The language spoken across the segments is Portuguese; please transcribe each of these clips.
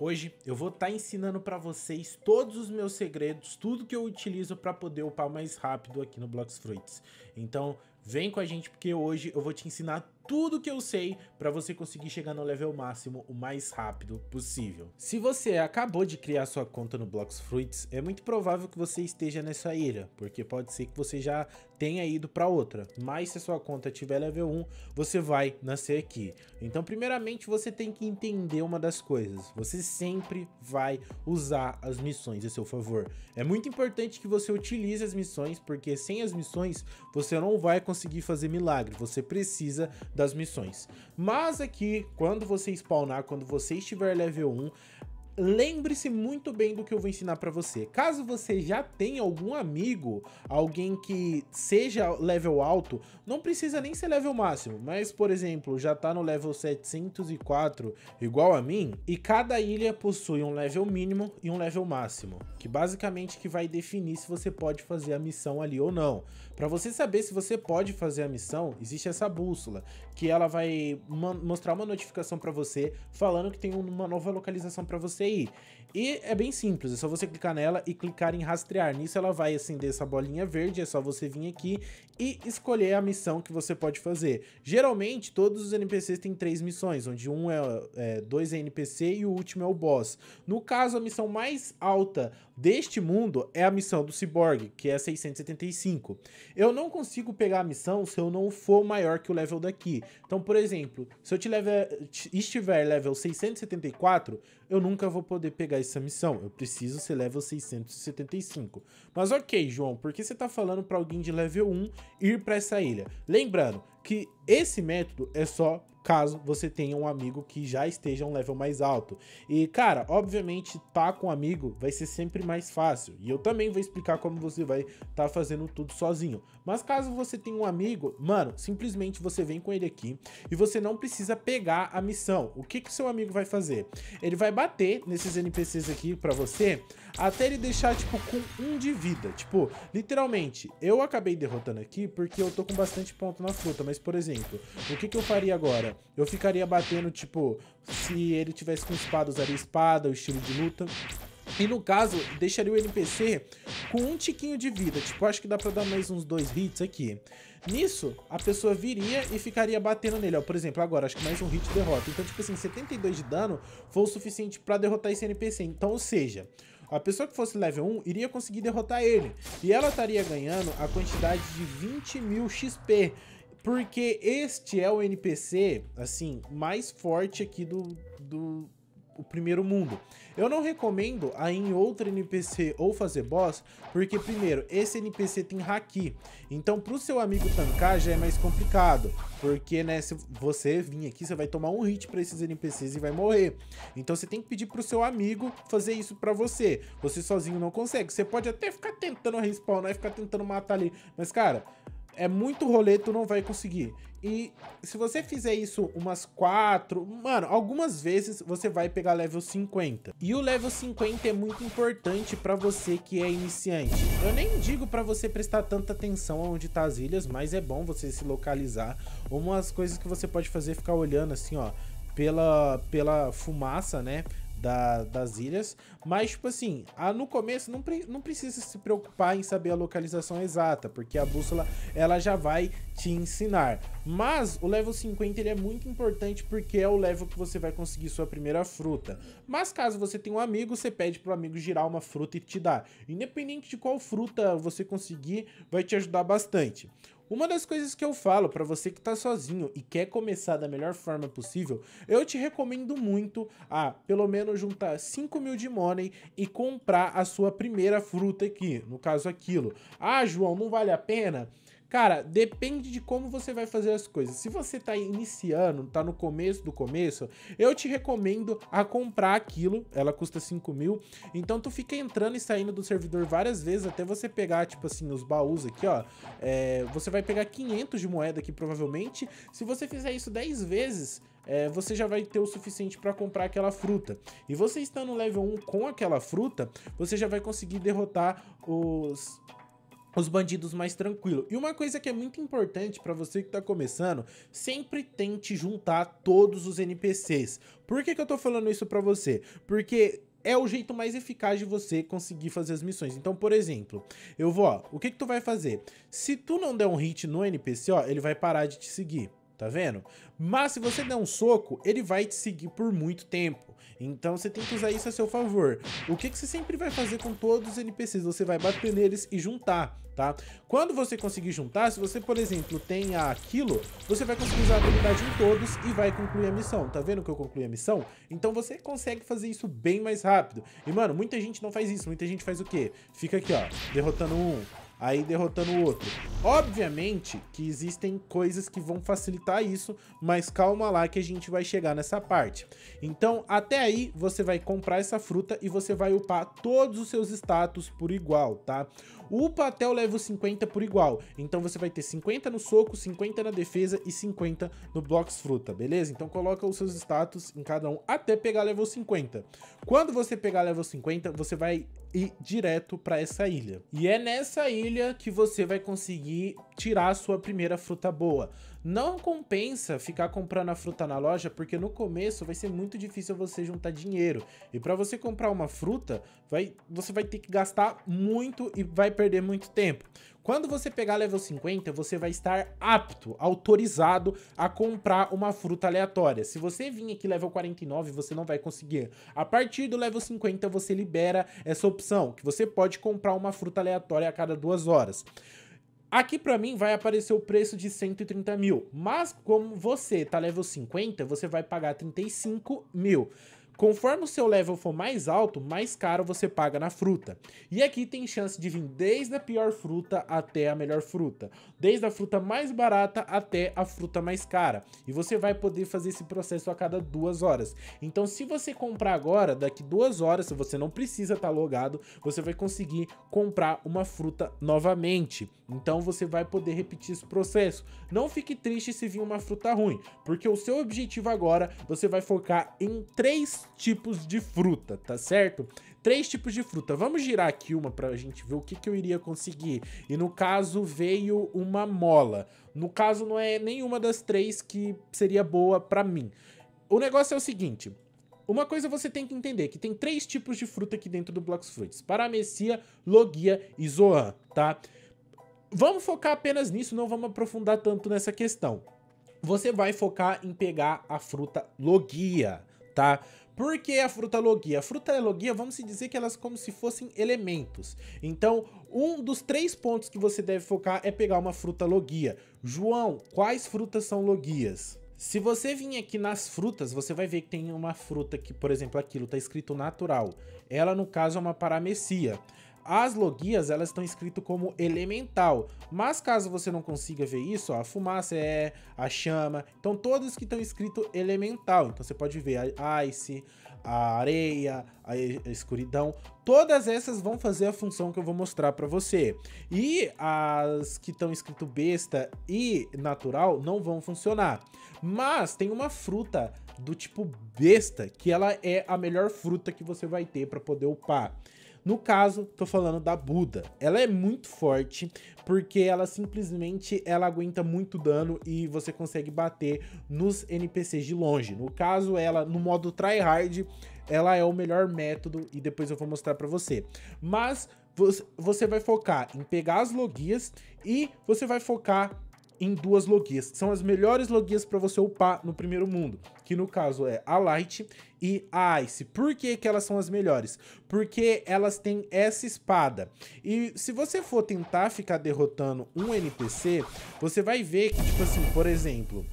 Hoje eu vou estar tá ensinando para vocês todos os meus segredos, tudo que eu utilizo para poder upar mais rápido aqui no Blocks Fruits. Então vem com a gente porque hoje eu vou te ensinar tudo que eu sei para você conseguir chegar no level máximo o mais rápido possível. Se você acabou de criar sua conta no Blocks Fruits, é muito provável que você esteja nessa ilha, porque pode ser que você já tenha ido para outra. Mas se a sua conta tiver level 1, você vai nascer aqui. Então, primeiramente, você tem que entender uma das coisas. Você sempre vai usar as missões a seu favor. É muito importante que você utilize as missões, porque sem as missões, você não vai conseguir fazer milagre. Você precisa das missões. Mas aqui, quando você spawnar, quando você estiver level 1, lembre-se muito bem do que eu vou ensinar para você. Caso você já tenha algum amigo, alguém que seja level alto, não precisa nem ser level máximo, mas por exemplo, já tá no level 704 igual a mim, e cada ilha possui um level mínimo e um level máximo, que basicamente que vai definir se você pode fazer a missão ali ou não. Para você saber se você pode fazer a missão, existe essa bússola, que ela vai mostrar uma notificação para você falando que tem uma nova localização para você ir. E é bem simples, é só você clicar nela e clicar em rastrear. Nisso ela vai acender essa bolinha verde, é só você vir aqui e escolher a missão que você pode fazer. Geralmente, todos os NPCs têm três missões, onde um é, é dois é NPC e o último é o boss. No caso, a missão mais alta deste mundo é a missão do Cyborg, que é 675. Eu não consigo pegar a missão se eu não for maior que o level daqui. Então, por exemplo, se eu te estiver level 674, eu nunca vou poder pegar essa missão. Eu preciso ser level 675. Mas ok, João, por que você está falando para alguém de level 1 ir para essa ilha? Lembrando que esse método é só caso você tenha um amigo que já esteja um level mais alto. E, cara, obviamente, tá com um amigo vai ser sempre mais fácil. E eu também vou explicar como você vai tá fazendo tudo sozinho. Mas caso você tenha um amigo, mano, simplesmente você vem com ele aqui e você não precisa pegar a missão. O que que seu amigo vai fazer? Ele vai bater nesses NPCs aqui pra você até ele deixar, tipo, com um de vida. Tipo, literalmente, eu acabei derrotando aqui porque eu tô com bastante ponto na fruta, mas, por exemplo, o que, que eu faria agora? Eu ficaria batendo, tipo, se ele tivesse com espada, usaria espada, o estilo de luta. E no caso, deixaria o NPC com um tiquinho de vida. Tipo, acho que dá pra dar mais uns dois hits aqui. Nisso, a pessoa viria e ficaria batendo nele. Ó, por exemplo, agora, acho que mais um hit derrota. Então, tipo assim, 72 de dano foi o suficiente pra derrotar esse NPC. Então, ou seja... A pessoa que fosse level 1 iria conseguir derrotar ele. E ela estaria ganhando a quantidade de 20 mil XP. Porque este é o NPC, assim, mais forte aqui do, do o primeiro mundo. Eu não recomendo aí em outro NPC ou fazer boss, porque primeiro, esse NPC tem haki. Então pro seu amigo tankar, já é mais complicado, porque né, se você vir aqui, você vai tomar um hit para esses NPCs e vai morrer. Então você tem que pedir pro seu amigo fazer isso para você. Você sozinho não consegue. Você pode até ficar tentando respawnar e né, ficar tentando matar ali, mas cara, é muito rolê, tu não vai conseguir. E se você fizer isso umas quatro, mano, algumas vezes você vai pegar level 50. E o level 50 é muito importante pra você que é iniciante. Eu nem digo pra você prestar tanta atenção aonde tá as ilhas, mas é bom você se localizar. Umas coisas que você pode fazer é ficar olhando assim, ó, pela, pela fumaça, né? da, das ilhas. Mas, tipo assim, a, no começo não, pre, não precisa se preocupar em saber a localização exata, porque a bússola ela já vai te ensinar. Mas o level 50 ele é muito importante porque é o level que você vai conseguir sua primeira fruta. Mas caso você tenha um amigo, você pede pro amigo girar uma fruta e te dar. Independente de qual fruta você conseguir, vai te ajudar bastante. Uma das coisas que eu falo para você que tá sozinho e quer começar da melhor forma possível, eu te recomendo muito a pelo menos juntar 5 mil de money e comprar a sua primeira fruta aqui, no caso aquilo. Ah, João, não vale a pena? Cara, depende de como você vai fazer as coisas. Se você tá iniciando, tá no começo do começo, eu te recomendo a comprar aquilo. Ela custa 5 mil. Então tu fica entrando e saindo do servidor várias vezes até você pegar, tipo assim, os baús aqui, ó. É, você vai pegar 500 de moeda aqui, provavelmente. Se você fizer isso 10 vezes, é, você já vai ter o suficiente para comprar aquela fruta. E você estando level 1 com aquela fruta, você já vai conseguir derrotar os os bandidos mais tranquilo. E uma coisa que é muito importante para você que tá começando, sempre tente juntar todos os NPCs. Por que, que eu tô falando isso para você? Porque é o jeito mais eficaz de você conseguir fazer as missões. Então, por exemplo, eu vou, ó, o que que tu vai fazer? Se tu não der um hit no NPC, ó, ele vai parar de te seguir tá vendo? Mas se você der um soco, ele vai te seguir por muito tempo. Então você tem que usar isso a seu favor. O que, que você sempre vai fazer com todos os NPCs? Você vai bater neles e juntar, tá? Quando você conseguir juntar, se você, por exemplo, tem aquilo, você vai conseguir usar a habilidade em todos e vai concluir a missão. Tá vendo que eu concluí a missão? Então você consegue fazer isso bem mais rápido. E, mano, muita gente não faz isso. Muita gente faz o quê? Fica aqui, ó, derrotando um, aí derrotando o outro. Obviamente que existem coisas que vão facilitar isso, mas calma lá que a gente vai chegar nessa parte. Então, até aí, você vai comprar essa fruta e você vai upar todos os seus status por igual, tá? upa até o level 50 por igual. Então você vai ter 50 no soco, 50 na defesa e 50 no blocks fruta, beleza? Então coloca os seus status em cada um até pegar level 50. Quando você pegar level 50, você vai ir direto para essa ilha. E é nessa ilha que você vai conseguir tirar a sua primeira fruta boa. Não compensa ficar comprando a fruta na loja, porque no começo vai ser muito difícil você juntar dinheiro. E para você comprar uma fruta, vai, você vai ter que gastar muito e vai perder muito tempo. Quando você pegar level 50, você vai estar apto, autorizado a comprar uma fruta aleatória. Se você vir aqui level 49, você não vai conseguir. A partir do level 50, você libera essa opção, que você pode comprar uma fruta aleatória a cada duas horas. Aqui para mim vai aparecer o preço de 130 mil, mas como você tá level 50, você vai pagar 35 mil. Conforme o seu level for mais alto, mais caro você paga na fruta. E aqui tem chance de vir desde a pior fruta até a melhor fruta, desde a fruta mais barata até a fruta mais cara. E você vai poder fazer esse processo a cada duas horas. Então, se você comprar agora, daqui duas horas, se você não precisa estar tá logado, você vai conseguir comprar uma fruta novamente. Então, você vai poder repetir esse processo. Não fique triste se vir uma fruta ruim, porque o seu objetivo agora, você vai focar em três tipos de fruta, tá certo? Três tipos de fruta. Vamos girar aqui uma pra gente ver o que, que eu iria conseguir. E no caso veio uma mola. No caso não é nenhuma das três que seria boa pra mim. O negócio é o seguinte, uma coisa você tem que entender, que tem três tipos de fruta aqui dentro do Blox Fruits. Paramecia, Logia e Zoan, tá? Vamos focar apenas nisso, não vamos aprofundar tanto nessa questão. Você vai focar em pegar a fruta Logia, tá? Por que a frutalogia? A frutalogia, vamos dizer que elas como se fossem elementos. Então, um dos três pontos que você deve focar é pegar uma fruta logia. João, quais frutas são logias? Se você vir aqui nas frutas, você vai ver que tem uma fruta que, por exemplo, aquilo está escrito natural. Ela, no caso, é uma paramecia. As logias, elas estão escritas como elemental, mas caso você não consiga ver isso, ó, a fumaça é, a chama, então todos que estão escrito elemental, então você pode ver a ice, a areia, a escuridão, todas essas vão fazer a função que eu vou mostrar para você. E as que estão escrito besta e natural não vão funcionar. Mas tem uma fruta do tipo besta que ela é a melhor fruta que você vai ter para poder upar. No caso, tô falando da Buda. Ela é muito forte porque ela simplesmente ela aguenta muito dano e você consegue bater nos NPCs de longe. No caso, ela no modo tryhard, ela é o melhor método e depois eu vou mostrar para você. Mas você vai focar em pegar as logias e você vai focar em duas logias. São as melhores logias para você upar no primeiro mundo, que no caso é a Light e a Ice. Por que, que elas são as melhores? Porque elas têm essa espada. E se você for tentar ficar derrotando um NPC, você vai ver que, tipo assim, por exemplo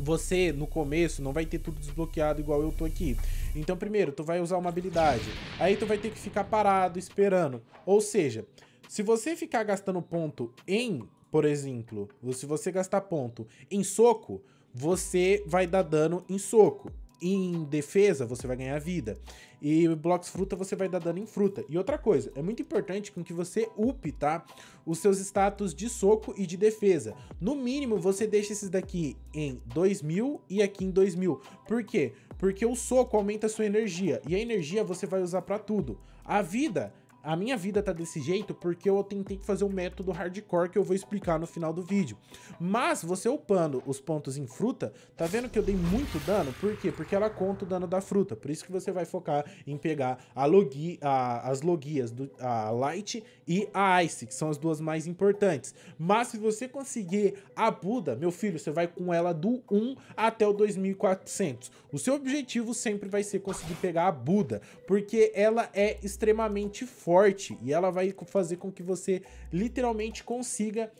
você no começo não vai ter tudo desbloqueado igual eu tô aqui. Então primeiro tu vai usar uma habilidade, aí tu vai ter que ficar parado esperando. Ou seja, se você ficar gastando ponto em por exemplo, se você gastar ponto em soco, você vai dar dano em soco. Em defesa, você vai ganhar vida. E blocos fruta, você vai dar dano em fruta. E outra coisa, é muito importante com que você upe tá? Os seus status de soco e de defesa. No mínimo, você deixa esses daqui em 2000 e aqui em 2000. Por quê? Porque o soco aumenta a sua energia. E a energia você vai usar para tudo. A vida a minha vida tá desse jeito porque eu tentei fazer o um método hardcore que eu vou explicar no final do vídeo. Mas você upando os pontos em fruta, tá vendo que eu dei muito dano? Por quê? Porque ela conta o dano da fruta. Por isso que você vai focar em pegar a logi, a, as logias, do, a Light e a Ice, que são as duas mais importantes. Mas se você conseguir a Buda, meu filho, você vai com ela do 1 até o 2400. O seu objetivo sempre vai ser conseguir pegar a Buda, porque ela é extremamente forte forte e ela vai fazer com que você literalmente consiga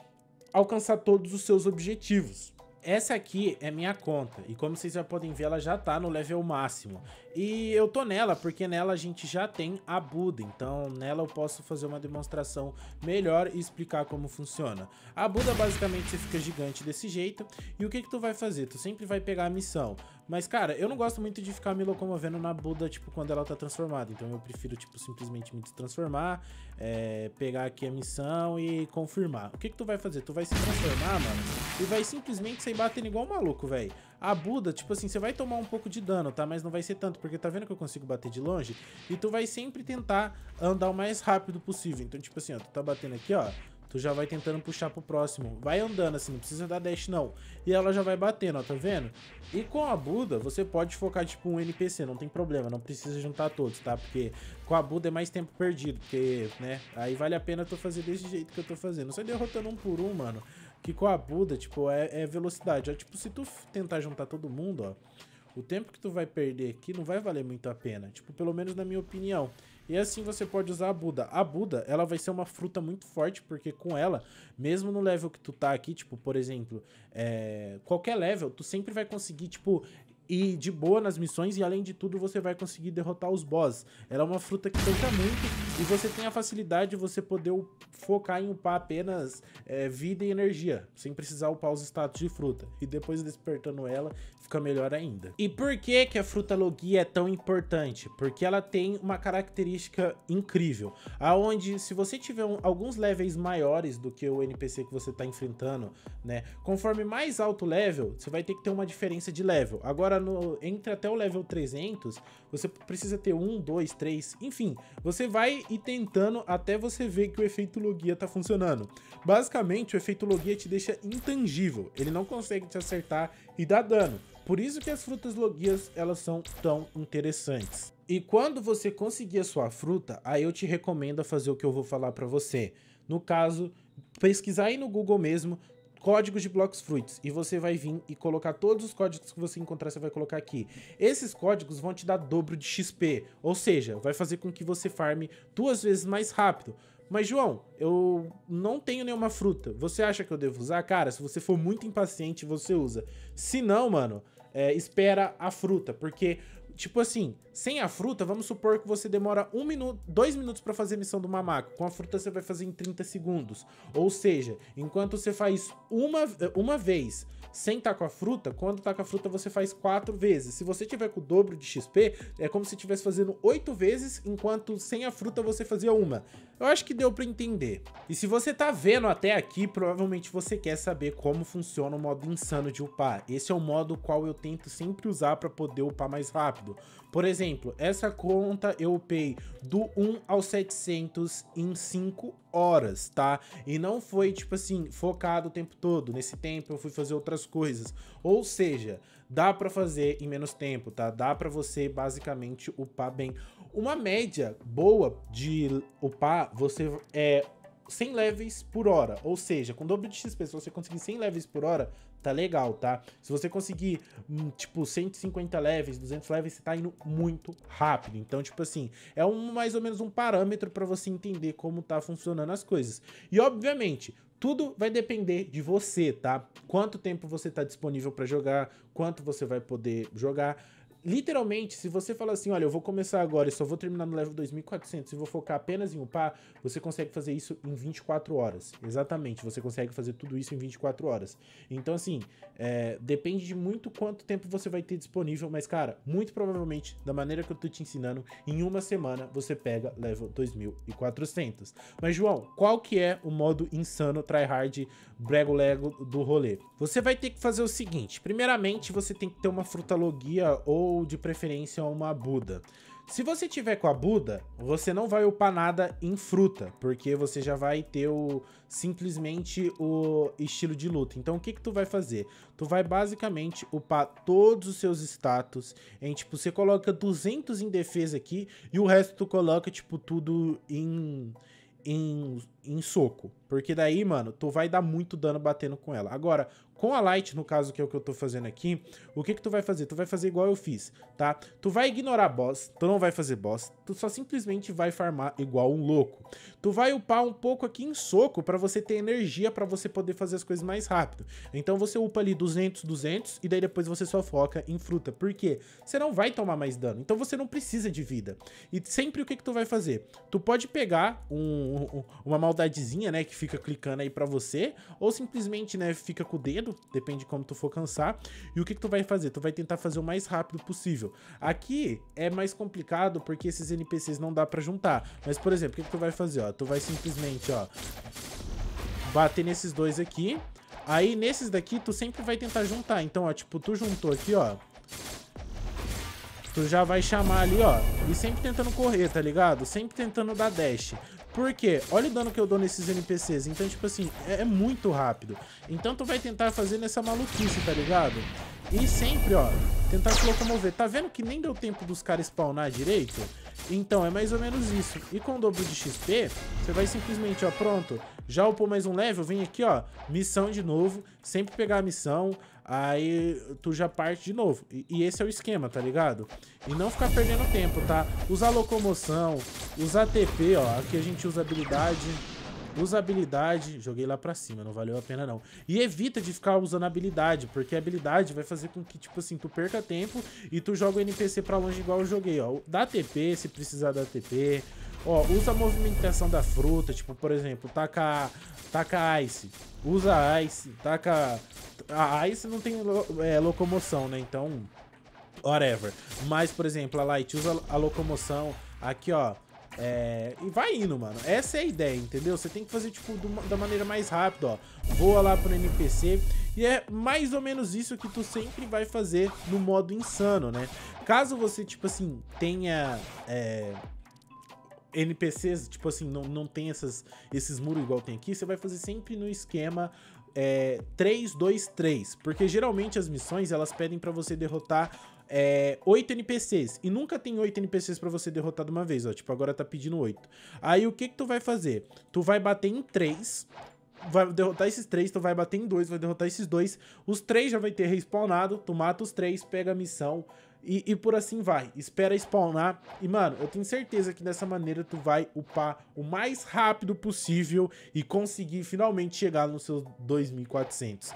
alcançar todos os seus objetivos. Essa aqui é minha conta, e como vocês já podem ver, ela já tá no level máximo. E eu tô nela, porque nela a gente já tem a Buda, então nela eu posso fazer uma demonstração melhor e explicar como funciona. A Buda basicamente você fica gigante desse jeito, e o que que tu vai fazer? Tu sempre vai pegar a missão, mas cara, eu não gosto muito de ficar me locomovendo na Buda, tipo, quando ela tá transformada, então eu prefiro, tipo, simplesmente me transformar, é, pegar aqui a missão e confirmar. O que que tu vai fazer? Tu vai se transformar, mano, e vai simplesmente sair batendo igual um maluco, velho. A Buda, tipo assim, você vai tomar um pouco de dano, tá? Mas não vai ser tanto, porque tá vendo que eu consigo bater de longe? E tu vai sempre tentar andar o mais rápido possível. Então, tipo assim, ó, tu tá batendo aqui, ó tu já vai tentando puxar pro próximo. Vai andando assim, não precisa dar dash não. E ela já vai batendo, ó, tá vendo? E com a Buda, você pode focar tipo um NPC, não tem problema, não precisa juntar todos, tá? Porque com a Buda é mais tempo perdido, porque, né? Aí vale a pena tu fazer desse jeito que eu tô fazendo. Só derrotando um por um, mano. Que com a Buda, tipo, é, é velocidade. Ó, é tipo, se tu tentar juntar todo mundo, ó, o tempo que tu vai perder aqui não vai valer muito a pena. Tipo, pelo menos na minha opinião. E assim você pode usar a Buda. A Buda, ela vai ser uma fruta muito forte, porque com ela, mesmo no level que tu tá aqui, tipo, por exemplo, é... qualquer level, tu sempre vai conseguir, tipo, e de boa nas missões e além de tudo você vai conseguir derrotar os boss. Ela é uma fruta que canta muito e você tem a facilidade de você poder focar em upar apenas é, vida e energia, sem precisar upar os status de fruta. E depois despertando ela, fica melhor ainda. E por que, que a fruta Logia é tão importante? Porque ela tem uma característica incrível, aonde se você tiver um, alguns levels maiores do que o NPC que você está enfrentando, né, conforme mais alto level, você vai ter que ter uma diferença de level. Agora, entre no, até o level 300, você precisa ter um, dois, três, enfim, você vai e tentando até você ver que o efeito logia tá funcionando. Basicamente, o efeito logia te deixa intangível, ele não consegue te acertar e dar dano. Por isso que as frutas logias, elas são tão interessantes. E quando você conseguir a sua fruta, aí eu te recomendo a fazer o que eu vou falar para você. No caso, pesquisar aí no Google mesmo códigos de blocos fruits e você vai vir e colocar todos os códigos que você encontrar, você vai colocar aqui. Esses códigos vão te dar dobro de XP, ou seja, vai fazer com que você farme duas vezes mais rápido. Mas, João, eu não tenho nenhuma fruta. Você acha que eu devo usar? Cara, se você for muito impaciente, você usa. Se não, mano, é, espera a fruta, porque tipo assim, sem a fruta, vamos supor que você demora um minuto, dois minutos para fazer a missão do mamaco. Com a fruta você vai fazer em 30 segundos. Ou seja, enquanto você faz uma, uma vez sem estar tá com a fruta, quando tá com a fruta você faz quatro vezes. Se você tiver com o dobro de XP, é como se estivesse fazendo oito vezes, enquanto sem a fruta você fazia uma. Eu acho que deu para entender. E se você tá vendo até aqui, provavelmente você quer saber como funciona o modo insano de upar. Esse é o modo qual eu tento sempre usar para poder upar mais rápido. Por exemplo, essa conta eu upei do 1 ao 700 em 5 horas, tá? E não foi, tipo assim, focado o tempo todo. Nesse tempo eu fui fazer outras coisas. Ou seja, dá para fazer em menos tempo, tá? Dá para você basicamente upar bem. Uma média boa de upar, você é 100 levels por hora. Ou seja, com o dobro de XP, se você conseguir 100 levels por hora, tá legal, tá? Se você conseguir, hum, tipo, 150 levels, 200 levels, você tá indo muito rápido. Então, tipo assim, é um mais ou menos um parâmetro para você entender como tá funcionando as coisas. E, obviamente, tudo vai depender de você, tá? Quanto tempo você tá disponível para jogar, quanto você vai poder jogar literalmente, se você falar assim, olha, eu vou começar agora e só vou terminar no level 2400 e vou focar apenas em upar, você consegue fazer isso em 24 horas. Exatamente, você consegue fazer tudo isso em 24 horas. Então, assim, é, depende de muito quanto tempo você vai ter disponível, mas, cara, muito provavelmente, da maneira que eu tô te ensinando, em uma semana você pega level 2400. Mas, João, qual que é o modo insano, tryhard, brego lego do rolê? Você vai ter que fazer o seguinte, primeiramente, você tem que ter uma frutalogia ou ou de preferência uma Buda. Se você tiver com a Buda, você não vai upar nada em fruta, porque você já vai ter o, simplesmente o estilo de luta. Então o que que tu vai fazer? Tu vai basicamente upar todos os seus status em tipo, você coloca 200 em defesa aqui e o resto tu coloca tipo tudo em em em soco. Porque daí, mano, tu vai dar muito dano batendo com ela. Agora, com a Light, no caso, que é o que eu tô fazendo aqui, o que que tu vai fazer? Tu vai fazer igual eu fiz, tá? Tu vai ignorar boss, tu não vai fazer boss, tu só simplesmente vai farmar igual um louco. Tu vai upar um pouco aqui em soco pra você ter energia pra você poder fazer as coisas mais rápido. Então você upa ali 200, 200 e daí depois você só foca em fruta. Por quê? Você não vai tomar mais dano, então você não precisa de vida. E sempre o que que tu vai fazer? Tu pode pegar um, um, uma maldadezinha, né, que fica clicando aí pra você, ou simplesmente, né, fica com o dedo, depende de como tu for cansar. E o que, que tu vai fazer? Tu vai tentar fazer o mais rápido possível. Aqui é mais complicado porque esses NPCs não dá pra juntar. Mas, por exemplo, o que, que tu vai fazer, ó? Tu vai simplesmente, ó, bater nesses dois aqui. Aí, nesses daqui, tu sempre vai tentar juntar. Então, ó, tipo, tu juntou aqui, ó. Tu já vai chamar ali, ó. E sempre tentando correr, tá ligado? Sempre tentando dar dash. Por quê? Olha o dano que eu dou nesses NPCs. Então, tipo assim, é, é muito rápido. Então tu vai tentar fazer nessa maluquice, tá ligado? E sempre, ó, tentar se locomover. Tá vendo que nem deu tempo dos caras spawnar direito? Então, é mais ou menos isso. E com o dobro de XP, você vai simplesmente, ó, pronto, já upou mais um level, vem aqui, ó, missão de novo, sempre pegar a missão, Aí tu já parte de novo. E, e, esse é o esquema, tá ligado? E não ficar perdendo tempo, tá? Usar locomoção, usar TP, ó. Aqui a gente usa habilidade, usa habilidade. Joguei lá pra cima, não valeu a pena não. E evita de ficar usando habilidade, porque a habilidade vai fazer com que, tipo assim, tu perca tempo e tu joga o NPC pra longe igual eu joguei, ó. Dá TP se precisar da TP. Ó, usa a movimentação da fruta, tipo, por exemplo, tacar Taca Ice. Usa Ice. Taca... A Ice não tem é, locomoção, né? Então, whatever. Mas, por exemplo, a Light usa a locomoção. Aqui, ó. É... E vai indo, mano. Essa é a ideia, entendeu? Você tem que fazer, tipo, da maneira mais rápida, ó. Voa lá pro NPC. E é mais ou menos isso que tu sempre vai fazer no modo insano, né? Caso você, tipo assim, tenha... É NPCs, tipo assim, não, não tem essas, esses muros igual tem aqui, você vai fazer sempre no esquema é, 3, 2, 3. Porque geralmente as missões, elas pedem pra você derrotar é, 8 NPCs. E nunca tem 8 NPCs pra você derrotar de uma vez, ó. Tipo, agora tá pedindo 8. Aí o que que tu vai fazer? Tu vai bater em 3, vai derrotar esses três, tu vai bater em dois, vai derrotar esses dois. Os três já vai ter respawnado, tu mata os três, pega a missão, e, e, por assim vai. Espera spawnar. E, mano, eu tenho certeza que dessa maneira tu vai upar o mais rápido possível e conseguir finalmente chegar nos seus 2.400.